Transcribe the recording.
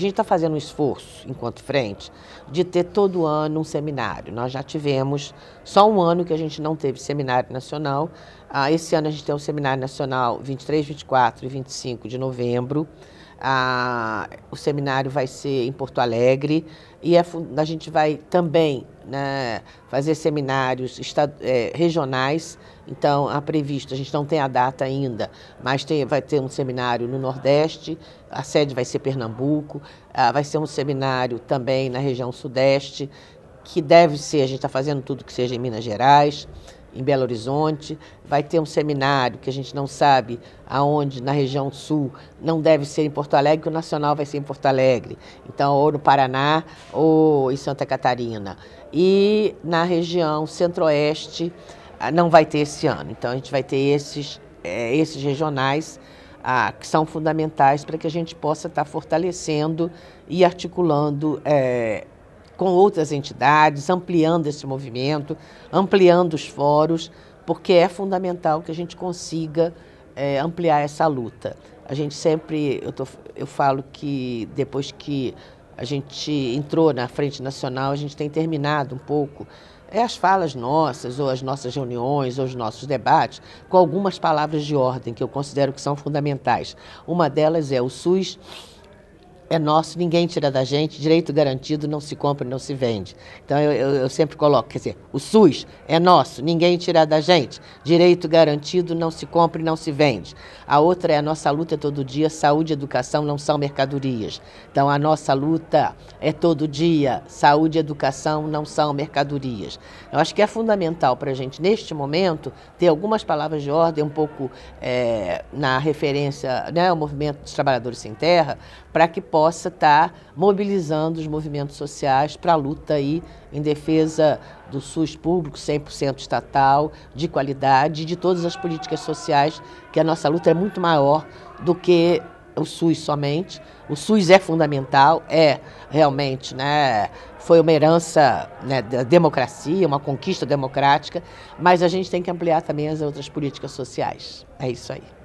gente está fazendo um esforço, enquanto frente, de ter todo ano um seminário. Nós já tivemos só um ano que a gente não teve seminário nacional. Ah, esse ano a gente tem o um seminário nacional 23, 24 e 25 de novembro. A, o seminário vai ser em Porto Alegre e a, a gente vai também né, fazer seminários estad, é, regionais. Então, a previsto, a gente não tem a data ainda, mas tem, vai ter um seminário no Nordeste, a sede vai ser Pernambuco, a, ah, vai ser um seminário também na região Sudeste, que deve ser, a gente está fazendo tudo que seja em Minas Gerais em Belo Horizonte, vai ter um seminário que a gente não sabe aonde, na região sul, não deve ser em Porto Alegre, que o nacional vai ser em Porto Alegre. Então, ou no Paraná, ou em Santa Catarina. E na região centro-oeste, ah, não vai ter esse ano. Então, a gente vai ter esses, eh, esses regionais ah, que são fundamentais para que a gente possa estar fortalecendo e articulando eh, com outras entidades, ampliando esse movimento, ampliando os fóruns, porque é fundamental que a gente consiga é, ampliar essa luta. A gente sempre, eu, tô, eu falo que depois que a gente entrou na Frente Nacional, a gente tem terminado um pouco é as falas nossas, ou as nossas reuniões, ou os nossos debates, com algumas palavras de ordem que eu considero que são fundamentais. Uma delas é o SUS é nosso, ninguém tira da gente, direito garantido não se compra e não se vende. Então eu, eu, eu, sempre coloco, quer dizer, o SUS é nosso, ninguém tira da gente, direito garantido não se compra e não se vende. A outra é a nossa luta todo dia, saúde e educação não são mercadorias. Então a nossa luta é todo dia, saúde e educação não são mercadorias. Eu acho que é fundamental para a gente, neste momento, ter algumas palavras de ordem, um pouco é, na referência né, ao movimento dos trabalhadores sem terra, para que possa possa estar tá mobilizando os movimentos sociais para a luta aí em defesa do SUS público 100% estatal, de qualidade, de todas as políticas sociais, que a nossa luta é muito maior do que o SUS somente. O SUS é fundamental, é realmente, né, foi uma herança né, da democracia, uma conquista democrática, mas a gente tem que ampliar também as outras políticas sociais. É isso aí.